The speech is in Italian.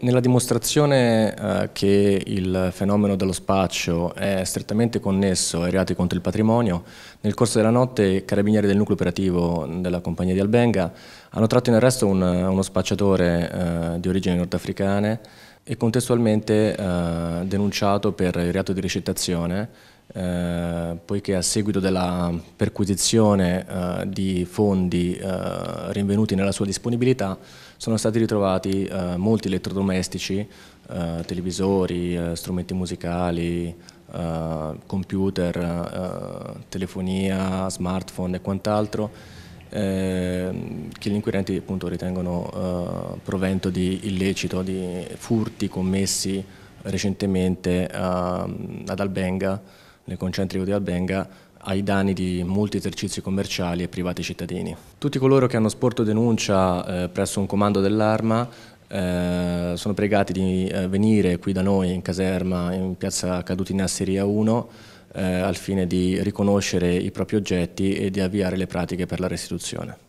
Nella dimostrazione eh, che il fenomeno dello spaccio è strettamente connesso ai reati contro il patrimonio, nel corso della notte i carabinieri del nucleo operativo della compagnia di Albenga hanno tratto in arresto un, uno spacciatore eh, di origini nordafricane e contestualmente eh, denunciato per il reato di ricettazione eh, poiché a seguito della perquisizione eh, di fondi eh, rinvenuti nella sua disponibilità sono stati ritrovati eh, molti elettrodomestici, eh, televisori, strumenti musicali, computer, telefonia, smartphone e quant'altro ehm, che gli inquirenti appunto, ritengono provento di illecito, di furti commessi recentemente ehm, ad Albenga nel concentrico di Albenga ai danni di molti esercizi commerciali e privati cittadini. Tutti coloro che hanno sporto denuncia eh, presso un comando dell'arma eh, sono pregati di eh, venire qui da noi in caserma in piazza Caduti Nasseria 1 eh, al fine di riconoscere i propri oggetti e di avviare le pratiche per la restituzione.